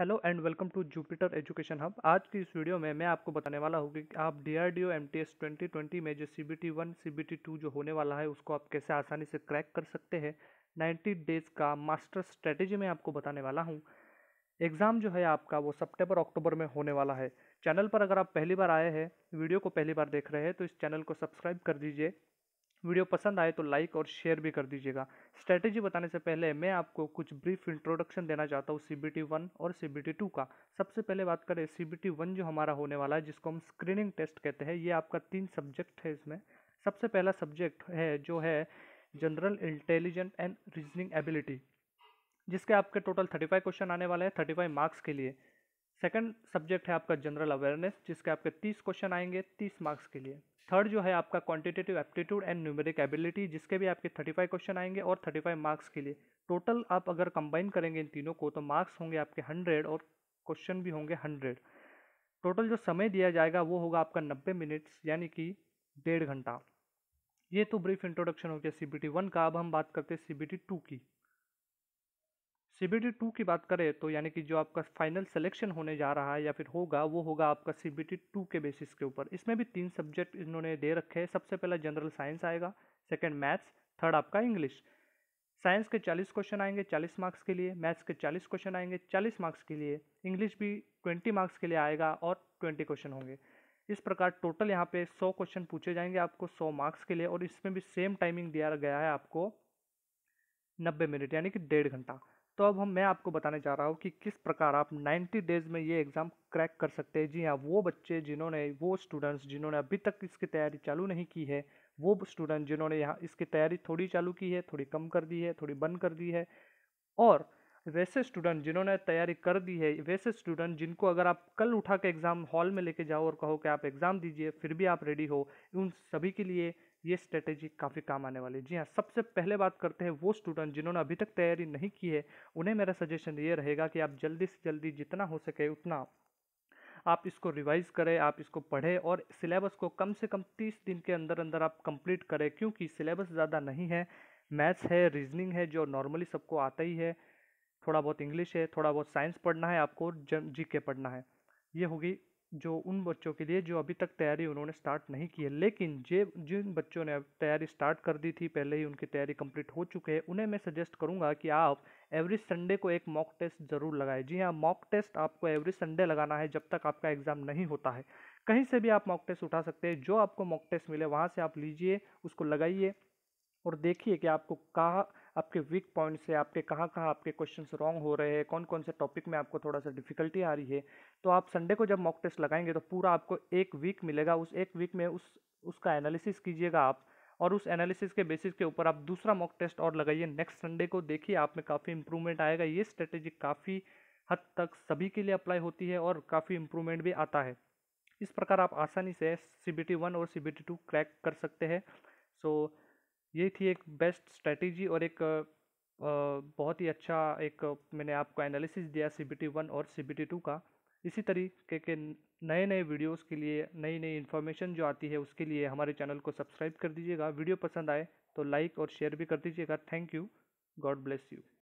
hello and welcome to Jupiter education hub आज की इस वीडियो में मैं आपको बताने वाला हूँ कि आप D R D O M T S twenty twenty में जो C B T one C B T two जो होने वाला है उसको आप कैसे आसानी से क्रैक कर सकते हैं नाइन्टी डेज़ का मास्टर स्ट्रेटेजी मैं आपको बताने वाला हूँ एग्ज़ाम जो है आपका वो सितंबर अक्टूबर में होने वाला है चैनल पर अगर आप पहली बार आए हैं वीडियो को पहली बार देख रहे हैं तो इस चैनल को सब्सक्राइब कर दीजिए वीडियो पसंद आए तो लाइक और शेयर भी कर दीजिएगा स्ट्रैटेजी बताने से पहले मैं आपको कुछ ब्रीफ इंट्रोडक्शन देना चाहता हूँ सी बी टी वन और सी बी टी टू का सबसे पहले बात करें सी बी टी वन जो हमारा होने वाला है जिसको हम स्क्रीनिंग टेस्ट कहते हैं ये आपका तीन सब्जेक्ट है इसमें सबसे पहला सब्जेक्ट है जो है general intelligent and reasoning ability जिसके आपके टोटल थर्टी फाइव क्वेश्चन आने वाले हैं थर्टी फाइव मार्क्स के लिए सेकंड सब्जेक्ट है आपका जनरल अवेयरनेस जिसके आपके तीस क्वेश्चन आएंगे तीस मार्क्स के लिए थर्ड जो है आपका quantitative aptitude and numeric ability जिसके भी आपके 35 क्वेश्चन आएंगे और 35 मार्क्स के लिए टोटल आप अगर कंबाइन करेंगे इन तीनों को तो मार्क्स होंगे आपके 100 और क्वेश्चन भी होंगे 100 टोटल जो समय दिया जाएगा वो होगा आपका 90 मिनट्स यानी कि डेढ़ घंटा ये तो ब्रीफ इंट्रोडक्शन हो गया सी बी टी वन का अब हम बात करते हैं सी बी टी टू की सी टू की बात करें तो यानी कि जो आपका फाइनल सिलेक्शन होने जा रहा है या फिर होगा वो होगा आपका सी टू के बेसिस के ऊपर इसमें भी तीन सब्जेक्ट इन्होंने दे रखे हैं सबसे पहला जनरल साइंस आएगा सेकेंड मैथ्स थर्ड आपका इंग्लिश साइंस के 40 क्वेश्चन आएंगे 40 मार्क्स के लिए मैथ्स के 40 क्वेश्चन आएंगे 40 मार्क्स के लिए इंग्लिश भी 20 मार्क्स के लिए आएगा और 20 क्वेश्चन होंगे इस प्रकार टोटल यहाँ पे 100 क्वेश्चन पूछे जाएंगे आपको 100 मार्क्स के लिए और इसमें भी सेम टाइमिंग दिया गया है आपको 90 मिनट यानी कि डेढ़ घंटा तो अब हम मैं आपको बताने जा रहा हूँ कि किस प्रकार आप 90 डेज में ये एग्ज़ाम क्रैक कर सकते हैं जी हाँ वो बच्चे जिन्होंने वो स्टूडेंट्स जिन्होंने अभी तक इसकी तैयारी चालू नहीं की है वो स्टूडेंट जिन्होंने यहाँ इसकी तैयारी थोड़ी चालू की है थोड़ी कम कर दी है थोड़ी बंद कर दी है और वैसे स्टूडेंट जिन्होंने तैयारी कर दी है वैसे स्टूडेंट जिनको अगर आप कल उठा के एग्ज़ाम हॉल में लेके जाओ और कहो कि आप एग्ज़ाम दीजिए फिर भी आप रेडी हो उन सभी के लिए ये स्ट्रेटेजी काफ़ी काम आने वाली है जी हाँ सबसे पहले बात करते हैं वो स्टूडेंट जिन्होंने अभी तक तैयारी नहीं की है उन्हें मेरा सजेशन ये रहेगा कि आप जल्दी से जल्दी जितना हो सके उतना आप इसको रिवाइज़ करें आप इसको पढ़ें और सिलेबस को कम से कम तीस दिन के अंदर अंदर आप कंप्लीट करें क्योंकि सिलेबस ज़्यादा नहीं है मैथ्स है रीजनिंग है जो नॉर्मली सबको आता ही है थोड़ा बहुत इंग्लिश है थोड़ा बहुत साइंस पढ़ना है आपको जी के पढ़ना है ये होगी जो उन बच्चों के लिए जो अभी तक तैयारी उन्होंने स्टार्ट नहीं की है लेकिन जे जिन बच्चों ने तैयारी स्टार्ट कर दी थी पहले ही उनकी तैयारी कंप्लीट हो चुके हैं उन्हें मैं सजेस्ट करूंगा कि आप एवरी संडे को एक मॉक टेस्ट ज़रूर लगाएं जी हाँ मॉक टेस्ट आपको एवरी संडे लगाना है जब तक आपका एग्ज़ाम नहीं होता है कहीं से भी आप मॉक टेस्ट उठा सकते हैं जो आपको मॉक टेस्ट मिले वहाँ से आप लीजिए उसको लगाइए और देखिए कि आपको कहाँ आपके वीक पॉइंट्स है आपके कहाँ कहाँ आपके क्वेश्चन रॉन्ग हो रहे हैं कौन कौन से टॉपिक में आपको थोड़ा सा डिफिकल्टी आ रही है तो आप संडे को जब मॉक टेस्ट लगाएंगे तो पूरा आपको एक वीक मिलेगा उस एक वीक में उस उसका एनालिसिस कीजिएगा आप और उस एनालिसिस के बेसिस के ऊपर आप दूसरा मॉक टेस्ट और लगाइए नेक्स्ट संडे को देखिए आप में काफ़ी इंप्रूवमेंट आएगा ये स्ट्रेटेजी काफ़ी हद तक सभी के लिए अप्लाई होती है और काफ़ी इंप्रूवमेंट भी आता है इस प्रकार आप आसानी से सी बी टी वन और C B T two crack कर सकते हैं सो so, ये थी एक बेस्ट स्ट्रेटेजी और एक बहुत ही अच्छा एक मैंने आपको एनालिसिस दिया सी बी टी वन और सी बी टी टू का इसी तरीके के नए नए वीडियोस के लिए नई नई इन्फॉर्मेशन जो आती है उसके लिए हमारे चैनल को सब्सक्राइब कर दीजिएगा वीडियो पसंद आए तो लाइक और शेयर भी कर दीजिएगा thank you God bless you